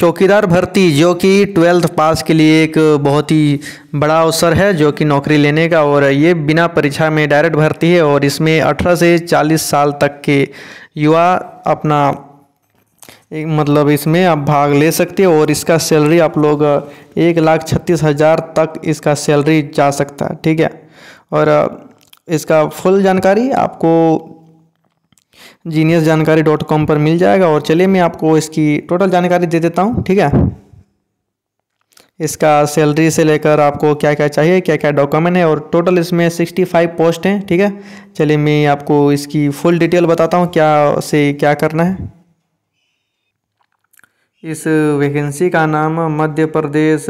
चौकीदार भर्ती जो कि ट्वेल्थ पास के लिए एक बहुत ही बड़ा अवसर है जो कि नौकरी लेने का और ये बिना परीक्षा में डायरेक्ट भर्ती है और इसमें 18 से 40 साल तक के युवा अपना एक मतलब इसमें आप भाग ले सकते हैं और इसका सैलरी आप लोग एक लाख छत्तीस हज़ार तक इसका सैलरी जा सकता है ठीक है और इसका फुल जानकारी आपको जीनियस जानकारी डॉट कॉम पर मिल जाएगा और चलिए मैं आपको इसकी टोटल जानकारी दे देता हूँ ठीक है इसका सैलरी से लेकर आपको क्या क्या चाहिए क्या क्या डॉक्यूमेंट है और टोटल इसमें 65 पोस्ट हैं ठीक है चलिए मैं आपको इसकी फुल डिटेल बताता हूँ क्या से क्या करना है इस वैकेंसी का नाम Madhya Pradesh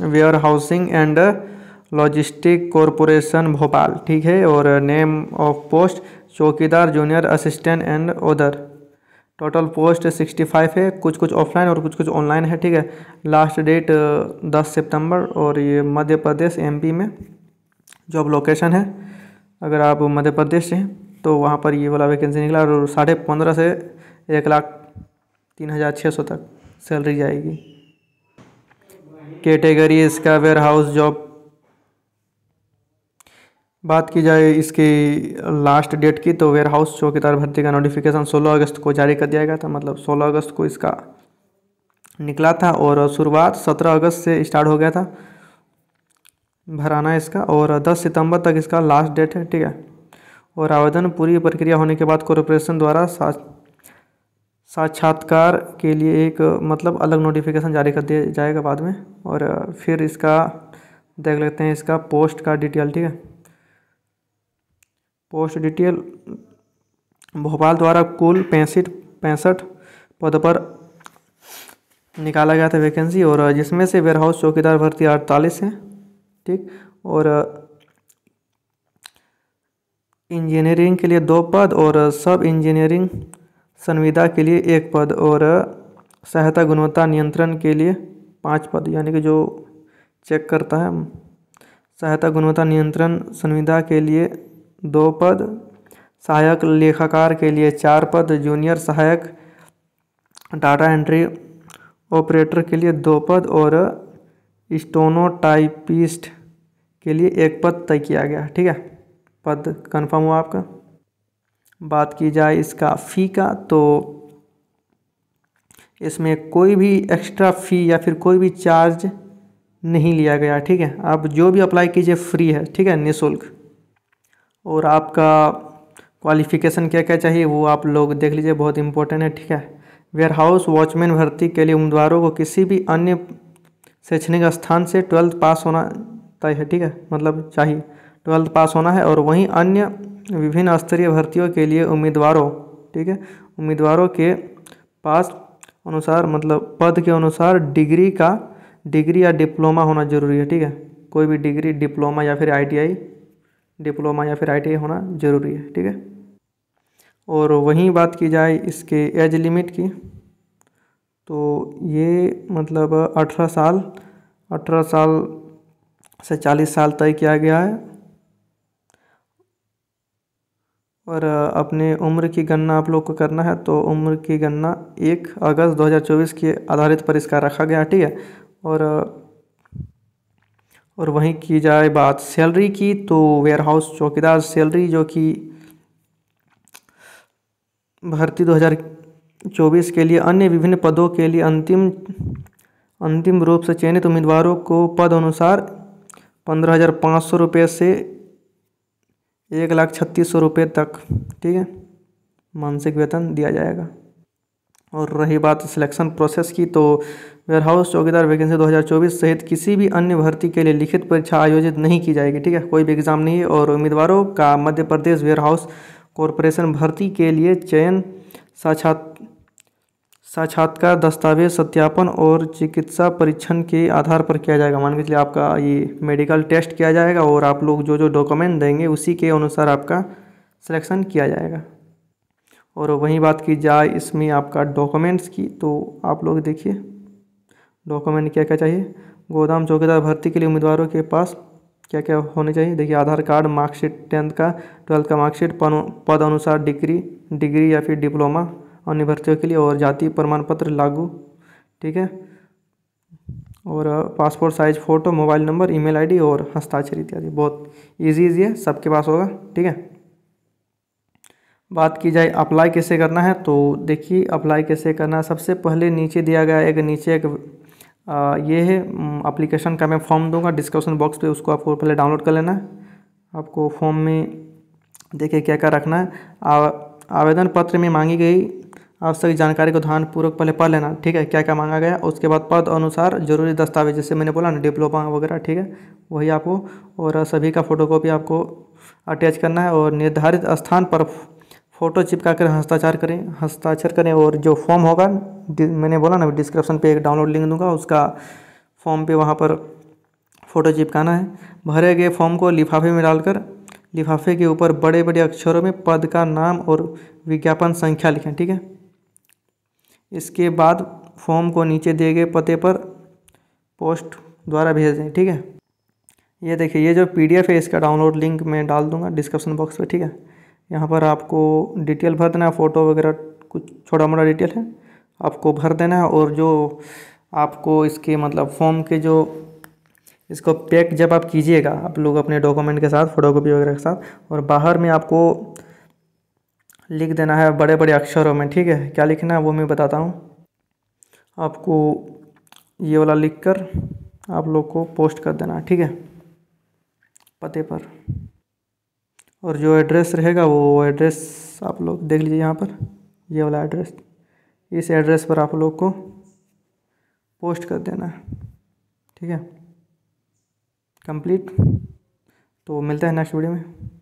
warehousing and logistic corporation Bhopal ठीक है और नेम ऑफ पोस्ट चौकीदार junior assistant and other total post sixty five है कुछ कुछ ऑफलाइन और कुछ कुछ ऑनलाइन है ठीक है लास्ट डेट uh, दस सितंबर और ये मध्य प्रदेश एमपी में जॉब लोकेशन है अगर आप मध्य प्रदेश से हैं तो वहाँ पर ये वाला वैकेंसी निकला और साढ़े पंद्रह से एक लाख तीन हज़ार छः सौ तक सैलरी जाएगी कैटेगरी इसका वेयर हाउस जॉब बात की जाए इसके लास्ट डेट की तो वेयर हाउस चौकीदार भर्ती का नोटिफिकेशन 16 अगस्त को जारी कर दिया गया था मतलब 16 अगस्त को इसका निकला था और शुरुआत 17 अगस्त से स्टार्ट हो गया था भराना इसका और 10 सितंबर तक इसका लास्ट डेट है ठीक है और आवेदन पूरी प्रक्रिया होने के बाद कॉरपोरेशन द्वारा साक्षात्कार के लिए एक मतलब अलग नोटिफिकेशन जारी कर दिया जाएगा बाद में और फिर इसका देख लेते हैं इसका पोस्ट का डिटेल ठीक है पोस्ट डिटेल भोपाल द्वारा कुल पैंसठ पैंसठ पद पर निकाला गया था वैकेंसी और जिसमें से वेयरहाउस चौकीदार भर्ती अड़तालीस है ठीक और इंजीनियरिंग के लिए दो पद और सब इंजीनियरिंग संविदा के लिए एक पद और सहायता गुणवत्ता नियंत्रण के लिए पांच पद यानी कि जो चेक करता है सहायता गुणवत्ता नियंत्रण संविदा के लिए दो पद सहायक लेखाकार के लिए चार पद जूनियर सहायक डाटा एंट्री ऑपरेटर के लिए दो पद और स्टोनोटाइपिस्ट के लिए एक पद तय किया गया ठीक है पद कंफर्म हुआ आपका बात की जाए इसका फ़ी का तो इसमें कोई भी एक्स्ट्रा फ़ी या फिर कोई भी चार्ज नहीं लिया गया ठीक है आप जो भी अप्लाई कीजिए फ्री है ठीक है निःशुल्क और आपका क्वालिफ़िकेशन क्या क्या चाहिए वो आप लोग देख लीजिए बहुत इंपॉर्टेंट है ठीक है वेयरहाउस वॉचमैन भर्ती के लिए उम्मीदवारों को किसी भी अन्य शैक्षणिक स्थान से ट्वेल्थ पास होना तय है ठीक है मतलब चाहिए ट्वेल्थ पास होना है और वहीं अन्य विभिन्न स्तरीय भर्तियों के लिए उम्मीदवारों ठीक है उम्मीदवारों के पास अनुसार मतलब पद के अनुसार डिग्री का डिग्री या डिप्लोमा होना जरूरी है ठीक है कोई भी डिग्री डिप्लोमा या फिर आईटीआई डिप्लोमा या फिर आई होना ज़रूरी है ठीक है और वहीं बात की जाए इसके एज लिमिट की तो ये मतलब अठारह साल अठारह साल से चालीस साल तय किया गया है और अपने उम्र की गणना आप लोग को करना है तो उम्र की गणना एक अगस्त 2024 के आधारित पर इसका रखा गया ठीक है और और वहीं की जाए बात सैलरी की तो वेयरहाउस चौकीदार सैलरी जो कि भर्ती 2024 के लिए अन्य विभिन्न पदों के लिए अंतिम अंतिम रूप से चयनित उम्मीदवारों को पद अनुसार पंद्रह हज़ार पाँच सौ रुपये से एक लाख छत्तीस सौ रुपये तक ठीक है मानसिक वेतन दिया जाएगा और रही बात सिलेक्शन प्रोसेस की तो वेयरहाउस चौकीदार वैकेंसी 2024 सहित किसी भी अन्य भर्ती के लिए लिखित परीक्षा आयोजित नहीं की जाएगी ठीक है कोई भी एग्ज़ाम नहीं है और उम्मीदवारों का मध्य प्रदेश वेयरहाउस कॉरपोरेशन भर्ती के लिए चयन साक्षात साक्षात्कार दस्तावेज सत्यापन और चिकित्सा परीक्षण के आधार पर किया जाएगा मान लीजिए आपका ये मेडिकल टेस्ट किया जाएगा और आप लोग जो जो डॉक्यूमेंट देंगे उसी के अनुसार आपका सिलेक्शन किया जाएगा और वहीं बात की जाए इसमें आपका डॉक्यूमेंट्स की तो आप लोग देखिए डॉक्यूमेंट क्या क्या चाहिए गोदाम चौकीदार भर्ती के लिए उम्मीदवारों के पास क्या क्या होने चाहिए देखिए आधार कार्ड मार्कशीट टेंथ का ट्वेल्थ का मार्कशीट पद अनुसार डिग्री डिग्री या फिर डिप्लोमा अन्य भर्तियों के लिए और जाति प्रमाण पत्र लागू ठीक है और passport size photo mobile number email ID और हस्ताक्षर इत्यादि बहुत इजी इजी है सबके पास होगा ठीक है बात की जाए अप्लाई कैसे करना है तो देखिए अप्लाई कैसे करना है सबसे पहले नीचे दिया गया एक नीचे एक ये है अप्लीकेशन का मैं फॉर्म दूंगा डिस्क्रिप्शन बॉक्स पे उसको आपको पहले डाउनलोड कर लेना है आपको फॉर्म में देखिए क्या क्या रखना है आवेदन पत्र में मांगी गई आवश्यक जानकारी को ध्यानपूर्वक पहले पढ़ लेना ठीक है क्या क्या मांगा गया उसके बाद पद अनुसार जरूरी दस्तावेज जैसे मैंने बोला ना डिप्लोमा वगैरह ठीक है वही आपको और सभी का फोटोकॉपी आपको अटैच करना है और निर्धारित स्थान पर फ़ोटो चिपका कर हस्ताक्षर करें हस्ताक्षर करें और जो फॉर्म होगा मैंने बोला ना डिस्क्रिप्शन पे एक डाउनलोड लिंक दूंगा उसका फॉर्म पे वहाँ पर फ़ोटो चिपकाना है भरे गए फॉर्म को लिफाफे में डालकर लिफाफे के ऊपर बड़े बड़े अक्षरों में पद का नाम और विज्ञापन संख्या लिखें ठीक है इसके बाद फॉर्म को नीचे दिए गए पते पर पोस्ट द्वारा भेज दें ठीक है ये देखिए ये जो पी है इसका डाउनलोड लिंक मैं डाल दूंगा डिस्क्रिप्शन बॉक्स पर ठीक है यहाँ पर आपको डिटेल भर देना है फ़ोटो वगैरह कुछ छोटा मोटा डिटेल है आपको भर देना है और जो आपको इसके मतलब फॉर्म के जो इसको पैक जब आप कीजिएगा आप लोग अपने डॉक्यूमेंट के साथ फोटोकॉपी वगैरह के साथ और बाहर में आपको लिख देना है बड़े बड़े अक्षरों में ठीक है क्या लिखना है वो मैं बताता हूँ आपको ये वाला लिख कर आप लोग को पोस्ट कर देना है ठीक है पते पर और जो एड्रेस रहेगा वो एड्रेस आप लोग देख लीजिए यहाँ पर ये वाला एड्रेस इस एड्रेस पर आप लोग को पोस्ट कर देना है ठीक है कंप्लीट तो मिलता है नेक्स्ट वीडियो में